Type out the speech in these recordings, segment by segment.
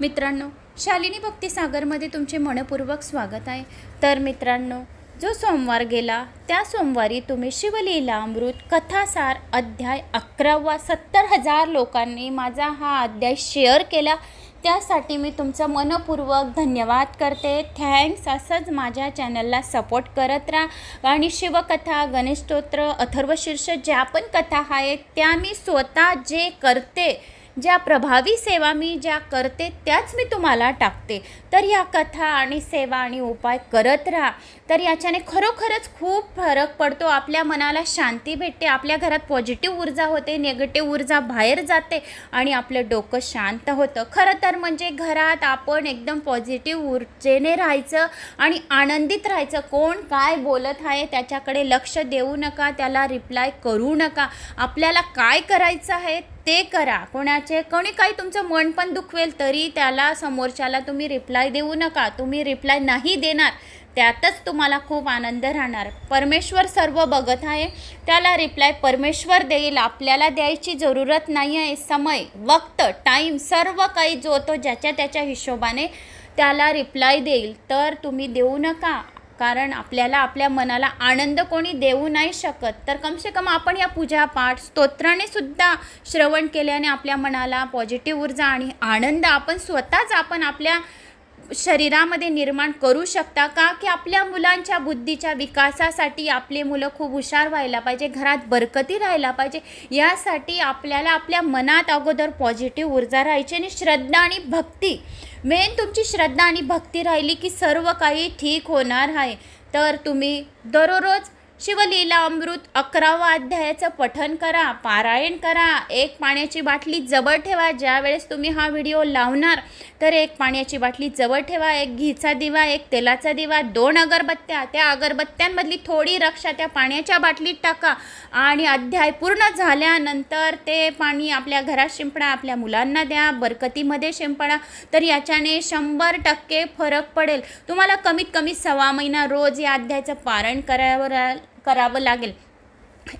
मित्रांनो शालिनी भक्तिसागरमध्ये तुमचे मनपूर्वक स्वागत आहे तर मित्रांनो जो सोमवार गेला त्या सोमवारी तुम्ही शिवलीला अमृत कथासार अध्याय अकरावा सत्तर हजार लोकांनी माझा हा अध्याय शेअर केला त्यासाठी मी तुमचं मनपूर्वक धन्यवाद करते थँक्स असंच माझ्या चॅनलला सपोर्ट करत राहा आणि शिवकथा गणेशस्तोत्र अथर्वशीर्ष ज्या पण कथा आहेत त्या मी स्वतः जे करते ज्या प्रभावी सेवा मी ज्या करते त्याच मी तुम्हाला टाकते तर या कथा आणि सेवा आणि उपाय करत राहा तर याच्याने खरोखरच खूप फरक पडतो आपल्या मनाला शांती भेटते आपल्या घरात पॉझिटिव्ह ऊर्जा होते निगेटिव ऊर्जा बाहेर जाते आणि आपलं डोकं शांत होतं खरं तर म्हणजे घरात आपण एकदम पॉझिटिव्ह ऊर्जेने राहायचं आणि आनंदित राहायचं कोण काय बोलत आहे त्याच्याकडे लक्ष देऊ नका त्याला रिप्लाय करू नका आपल्याला काय करायचं आहे ते करा कोणाचे कोणी काही तुमचं मन पण दुखवेल तरी त्याला समोरच्याला तुम्ही रिप्लाय देऊ नका तुम्ही रिप्लाय नाही देणार त्यातच तुम्हाला खूप आनंद राहणार परमेश्वर सर्व बघत आहे त्याला रिप्लाय परमेश्वर देईल आपल्याला द्यायची जरूरत नाही आहे समय वक्त टाईम सर्व काही जो तो ज्याच्या त्याच्या हिशोबाने त्याला रिप्लाय देईल तर तुम्ही देऊ नका कारण आपल्याला आपल्या मनाला आनंद कोणी देऊ नाही शकत तर कमसे कम आपण या पूजापाठ स्तोत्राने सुद्धा श्रवण केल्याने आपल्या मनाला पॉझिटिव्ह ऊर्जा आणि आनंद आपण स्वतःच आपण आपल्या शरीरामध्ये निर्माण करू शकता का की आपल्या मुलांच्या बुद्धीच्या विकासासाठी आपले मुलं खूप हुशार व्हायला पाहिजे घरात बरकती राहायला पाहिजे यासाठी आपल्याला आपल्या मनात अगोदर पॉझिटिव्ह ऊर्जा राहायची आणि श्रद्धा आणि भक्ती मेन तुमची श्रद्धा आणि भक्ती राहिली की सर्व काही ठीक होणार आहे तर तुम्ही दररोज शिवलीला अमृत अकरावा अध्यायाचं पठन करा पारायण करा एक पाण्याची बाटली जवळ ठेवा ज्यावेळेस तुम्ही हा व्हिडिओ लावणार तर एक पाण्याची बाटली जवळ ठेवा एक घीचा दिवा एक तेलाचा दिवा दोन अगरबत्त्या त्या अगरबत्त्यांमधली थोडी रक्षा त्या पाण्याच्या बाटलीत टाका आणि अध्याय पूर्ण झाल्यानंतर ते पाणी आपल्या घरात शिंपडा आपल्या मुलांना द्या बरकतीमध्ये शिंपडा तर याच्याने शंभर टक्के फरक पडेल तुम्हाला कमीत कमी सव्वा महिना रोज या अध्यायाचं पारायण करावं करावं लागेल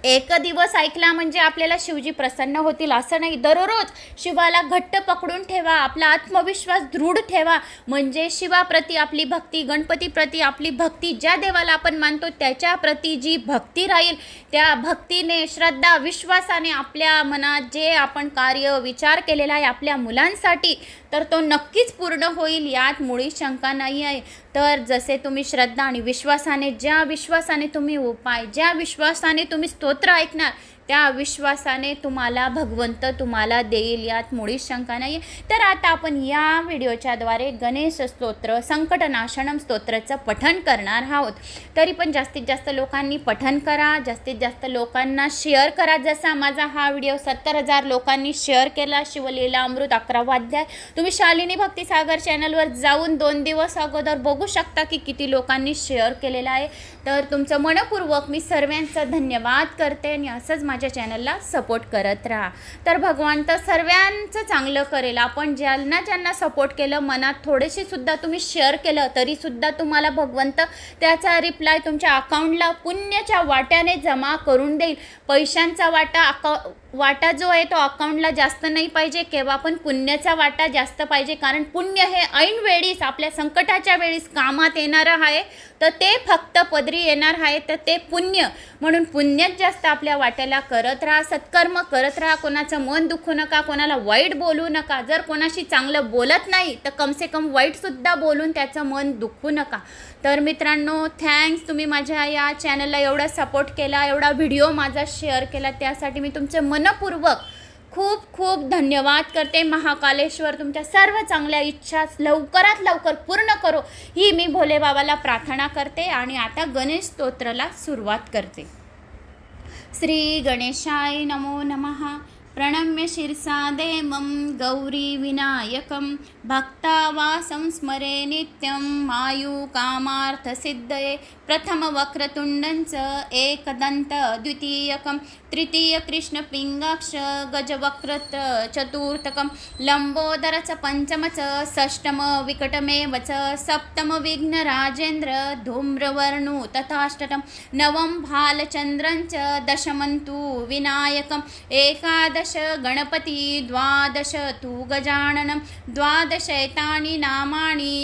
एक दिवस ऐकला म्हणजे आपल्याला शिवजी प्रसन्न होतील असं नाही दररोज शिवाला घट्ट पकडून ठेवा आपला आत्मविश्वास दृढ ठेवा म्हणजे शिवाप्रती आपली भक्ती गणपतीप्रती आपली भक्ती ज्या देवाला आपण मानतो त्याच्याप्रती जी भक्ती राहील त्या भक्तीने श्रद्धा विश्वासाने आपल्या मनात जे आपण कार्य विचार केलेला आहे आपल्या मुलांसाठी तर तो नक्कीच पूर्ण होईल यात मुळी शंका नाही आहे तर जसे तुम्ही श्रद्धा आणि विश्वासाने ज्या विश्वासाने तुम्ही उपाय ज्या विश्वासाने तुम्ही स्तोत्र ऐकणार त्या विश्वासाने तुम्हाला भगवंत तुम्हाला देईल यात मुळीच शंका नाही तर आता आपण या व्हिडिओच्याद्वारे गणेश स्तोत्र संकटनाशनम स्तोत्राचं पठन करणार आहोत तरी पण जास्तीत जास्त लोकांनी पठन करा जास्तीत जास्त लोकांना शेअर करा जसा माझा हा व्हिडिओ सत्तर हजार लोकांनी शेअर केला शिवलीला अमृत अकरा अध्याय तुम्ही शालिनी सागर चॅनलवर जाऊन दोन दिवस अगोदर बघू शकता की किती लोकांनी शेअर केलेला आहे तर तुमचं मनपूर्वक मी सर्वांचा धन्यवाद करते आणि असंच माझ्या चॅनलला सपोर्ट करत राहा तर भगवंत तर सर्वांचं चांगलं करेल आपण ज्यांना ज्यांना सपोर्ट केलं मनात थोडेसेसुद्धा तुम्ही शेअर केलं तरीसुद्धा तुम्हाला भगवंत त्याचा रिप्लाय तुमच्या अकाउंटला पुण्याच्या वाट्याने जमा करून देईल पैशांचा वाटा अका वाटा जो आहे तो अकाउंटला जास्त नाही पाहिजे केव्हा पण पुण्याचा वाटा जास्त पाहिजे कारण पुण्य हे ऐनवेळीस आपल्या संकटाच्या वेळीस कामात येणारं आहे तर ते फक्त पदरी येणार आहे तर ते पुण्य म्हणून पुण्यच जास्त आपल्या वाट्याला करत राहा सत्कर्म करत राहा कोणाचं मन दुखू नका कोणाला वाईट बोलू नका जर कोणाशी चांगलं बोलत नाही तर कमसे कम वाईटसुद्धा बोलून त्याचं मन दुखू नका तर मित्रांनो थँक्स तुम्ही माझ्या या चॅनलला एवढा सपोर्ट केला एवढा व्हिडिओ माझा शेअर केला त्यासाठी मी तुमचे मनपूर्वक खूप खूप धन्यवाद करते महाकालेश्वर तुमच्या सर्व चांगल्या इच्छा लवकरात लवकर पूर्ण करो ही मी भोलेबाबाला प्रार्थना करते आणि आता गणेश स्तोत्राला सुरुवात करते श्री गणेशाय नमो नमः प्रणम्य शिरसा देवं गौरीविनायकं भक्तावासं स्मरे नित्यं वायुकामार्थसिद्धये प्रथमवक्रतुण्डं च एकदन्त द्वितीयकं तृतीय पिंगाक्ष गजवक्रत चतुर्थकं लम्बोदर च पञ्चम च षष्टम विकटमेव च सप्तम विघ्नराजेंद्र धूम्रवर्णो तथाष्टटं नवम भालचन्द्रं च दशमन्तु विनायकम् एकादश गणपती द्वादश तु गजाननं द्वादश एतानि नामानि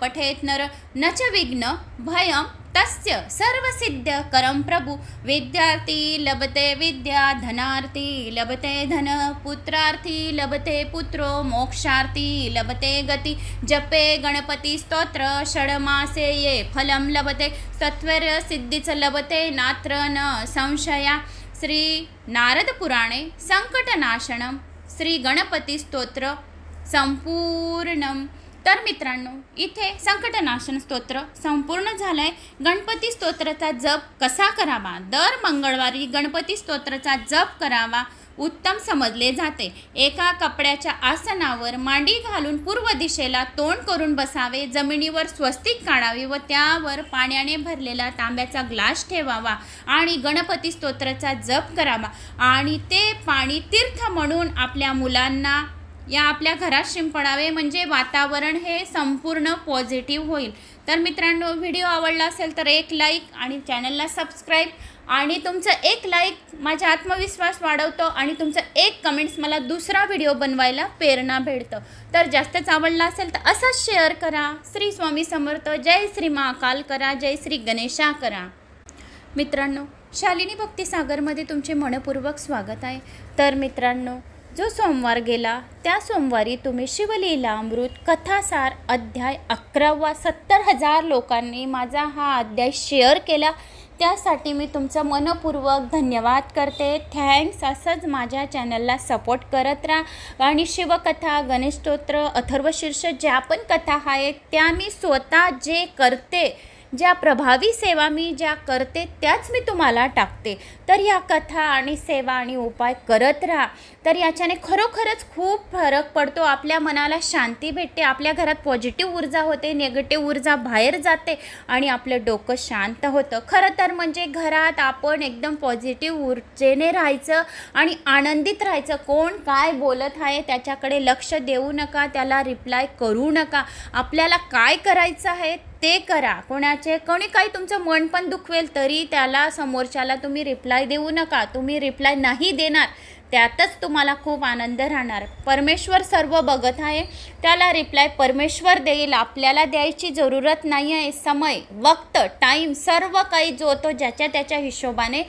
पठेत् नर न च विघ्न भयं तस्य सर्वसिद्ध करम प्रभु विद्यार्थी लभते विद्या धनार्थी लभते धन पुत्रार्थी लभते पुत्रो मोक्षार्थी लभते गति जपे गणपती स्तोत्र षडमासे ये फलं लभते सत्वर सिद्धीच लभते नात्र न संशया श्री नारदपुराणे सङ्कटनाशनं स्तोत्र संपूर्णम तर मित्रांनो इथे संकटनाशन स्तोत्र संपूर्ण झालं आहे गणपती स्तोत्राचा जप कसा करावा दर मंगळवारी गणपती स्तोत्राचा जप करावा उत्तम समजले जाते एका कपड्याच्या आसनावर मांडी घालून पूर्व दिशेला तोंड करून बसावे जमिनीवर स्वस्तिक काढावी व त्यावर पाण्याने भरलेला तांब्याचा ग्लास ठेवावा आणि गणपती स्तोत्राचा जप करावा आणि ते पाणी तीर्थ म्हणून आपल्या मुलांना या आपल्या घरात शिंपणावे म्हणजे वातावरण हे संपूर्ण पॉझिटिव्ह होईल तर मित्रांनो व्हिडिओ आवडला असेल तर एक लाईक आणि चॅनलला सबस्क्राईब आणि तुमचं एक लाईक माझा आत्मविश्वास वाढवतो आणि तुमचं एक कमेंट्स मला दुसरा व्हिडिओ बनवायला प्रेरणा भेटतं तर जास्तच आवडला असेल तर असंच शेअर करा श्री स्वामी समर्थ जय श्री महाकाल करा जय श्री गणेशा करा मित्रांनो शालिनी भक्तिसागरमध्ये तुमचे मनपूर्वक स्वागत आहे तर मित्रांनो जो सोमवार गेला त्या सोमवारी तुम्ही शिवलीला अमृत कथासार अध्याय अकरावा सत्तर हजार लोकांनी माझा हा अध्याय शेअर केला त्यासाठी मी तुमचं मनपूर्वक धन्यवाद करते थँक्स असंच माझ्या चॅनलला सपोर्ट करत राहा आणि शिवकथा गणेशस्तोत्र अथर्व शीर्ष ज्या पण कथा आहेत त्या मी स्वतः जे करते ज्या प्रभावी सेवा मी ज्या करते त्याच मी तुम्हाला टाकते तर या कथा आणि सेवा आणि उपाय करत राहा तर याच्याने खरोखरच खूप फरक पडतो आपल्या मनाला शांती भेटते आपल्या घरात पॉझिटिव्ह ऊर्जा होते निगेटिव ऊर्जा बाहेर जाते आणि आपलं डोकं शांत होतं खरं तर म्हणजे घरात आपण एकदम पॉझिटिव्ह ऊर्जेने राहायचं आणि आनंदित राहायचं कोण काय बोलत आहे त्याच्याकडे लक्ष देऊ नका त्याला रिप्लाय करू नका आपल्याला काय करायचं आहे ते करा कोणाचे कोणी काही तुमचं मन पण दुखवेल तरी त्याला समोरच्याला तुम्ही रिप्लाय देऊ नका तुम्ही रिप्लाय नाही देणार त्यातच तुम्हाला खूप आनंद राहणार परमेश्वर सर्व बघत आहे त्याला रिप्लाय परमेश्वर देईल आपल्याला द्यायची जरूरत नाही आहे समय वक्त टाईम सर्व काही जो तो ज्याच्या त्याच्या हिशोबाने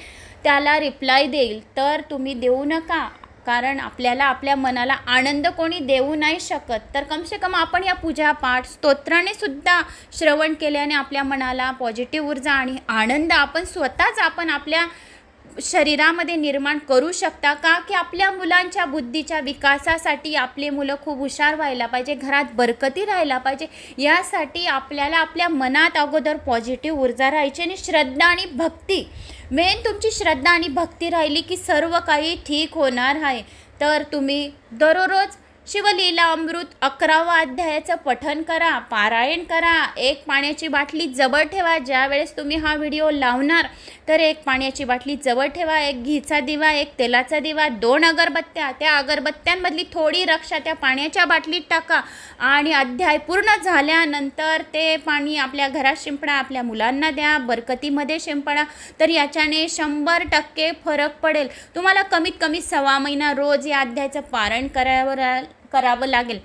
त्याला रिप्लाय देईल तर तुम्ही देऊ नका कारण आपल्याला आपल्या मनाला आनंद कोणी देऊ नाही शकत तर कमसे कम आपण या पूजापाठ स्तोत्राने सुद्धा श्रवण केल्याने आपल्या मनाला पॉझिटिव्ह ऊर्जा आणि आनंद आपण स्वतःच आपण आपल्या शरीरामध्ये निर्माण करू शकता का की आपल्या मुलांच्या बुद्धीच्या विकासासाठी आपले मुलं खूप हुशार व्हायला पाहिजे घरात बरकती राहायला पाहिजे यासाठी आपल्याला आपल्या मनात अगोदर पॉझिटिव्ह ऊर्जा राहायची आणि श्रद्धा आणि भक्ती मेन तुमची श्रद्धा आणि भक्ती राहिली की सर्व काही ठीक होणार आहे तर तुम्ही दररोज शिवलीला अमृत अकरावा अध्यायाचं पठन करा पारायण करा एक पाण्याची बाटली जवळ ठेवा ज्यावेळेस तुम्ही हा व्हिडिओ लावणार तर एक पाण्याची बाटली जवळ ठेवा एक घीचा दिवा एक तेलाचा दिवा दोन अगरबत्त्या त्या अगरबत्त्यांमधली थोडी रक्षा त्या पाण्याच्या बाटलीत टाका आणि अध्याय पूर्ण झाल्यानंतर ते पाणी आपल्या घरात शिंपडा आपल्या मुलांना द्या बरकतीमध्ये शिंपडा तर याच्याने शंभर टक्के फरक पडेल तुम्हाला कमीत कमी सव्वा महिना रोज या अध्यायाचं पारायण करावं करावं लागेल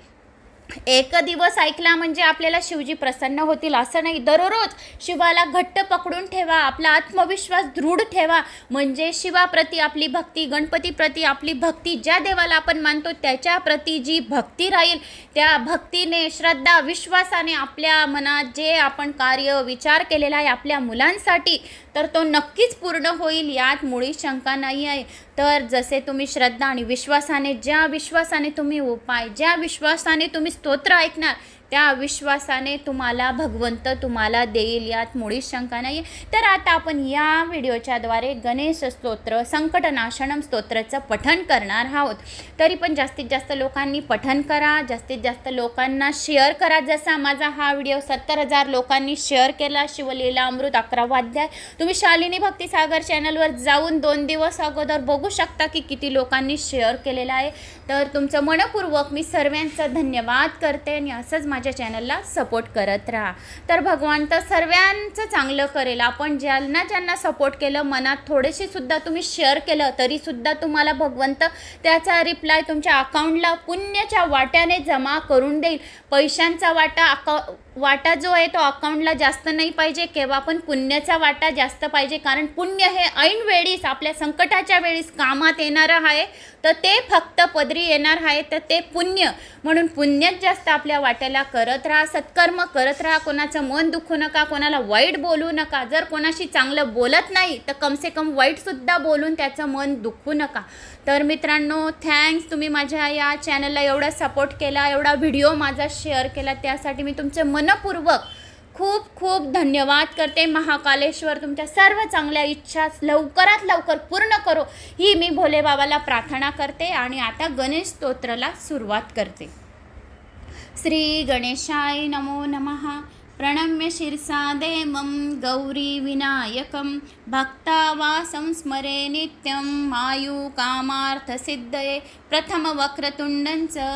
एक दिवस ऐकला म्हणजे आपल्याला शिवजी प्रसन्न होतील असं नाही दररोज शिवाला घट्ट पकडून ठेवा आपला आत्मविश्वास दृढ ठेवा म्हणजे शिवाप्रती आपली भक्ती गणपतीप्रती आपली भक्ती ज्या देवाला आपण मानतो त्याच्याप्रती जी भक्ती राहील त्या भक्तीने श्रद्धा विश्वासाने आपल्या मनात जे आपण कार्य विचार केलेला आहे आपल्या मुलांसाठी तर तो नक्कीच पूर्ण होईल यात मुळी शंका नाही आहे तर जसे तुम्ही श्रद्धा आणि विश्वासाने ज्या विश्वासाने तुम्ही उपाय ज्या विश्वासाने तुम्ही स्तोत्र ऐकणार त्या विश्वासाने तुम्हाला भगवंत तुम्हाला देईल यात मुळीच शंका नाही तर आता आपण या व्हिडिओच्याद्वारे गणेश स्तोत्र संकटनाशनम स्तोत्राचं पठन करणार आहोत तरी पण जास्तीत जास्त लोकांनी पठन करा जास्तीत जास्त लोकांना शेअर करा जसा माझा हा व्हिडिओ सत्तर हजार लोकांनी शेअर केला शिवलीला अमृत अकरा अध्याय तुम्ही शालिनी सागर चॅनलवर जाऊन दोन दिवस अगोदर बघू शकता की किती लोकांनी शेअर केलेला आहे तर तुमचं मनपूर्वक मी सर्वांचा धन्यवाद करते आणि असंच माझ्या माझ्या चॅनलला सपोर्ट करत राहा तर भगवंत सर्वांचं चांगलं करेल आपण ज्यांना ज्यांना सपोर्ट केलं मनात थोडेसेसुद्धा तुम्ही शेअर केलं तरीसुद्धा तुम्हाला भगवंत त्याचा रिप्लाय तुमच्या अकाउंटला पुण्याच्या वाट्याने जमा करून देईल पैशांचा वाटा अका वाटा जो आहे तो अकाउंटला जास्त नाही पाहिजे केव्हा पण पुण्याचा वाटा जास्त पाहिजे कारण पुण्य हे ऐन आपल्या संकटाच्या वेळीस कामात येणारं आहे तर ते फक्त पदरी येणार आहे तर ते पुण्य म्हणून पुण्यात जास्त आपल्या वाट्याला करत राहा सत्कर्म करत राहा कोणाचं मन दुखू नका कोणाला वाईट बोलू नका जर कोणाशी चांगलं बोलत नाही तर कमसे कम वाईटसुद्धा बोलून त्याचं मन दुखू नका तर मित्रांनो थँक्स तुम्ही माझ्या या चॅनलला एवढा सपोर्ट केला एवढा व्हिडिओ माझा शेअर केला त्यासाठी मी तुमचे मनपूर्वक खूप खूप धन्यवाद करते महाकालेश्वर तुमच्या सर्व चांगल्या इच्छा लवकरात लवकर पूर्ण करो ही मी भोले बाबाला प्रार्थना करते आणि आता गणेश स्तोत्राला सुरुवात करते श्रीगणेशाय नमो नमः प्रणम्य शिरसा देवं गौरीविनायकं भक्तावासं स्मरे नित्यं मायुकामार्थसिद्धये प्रथमवक्रतुण्डं च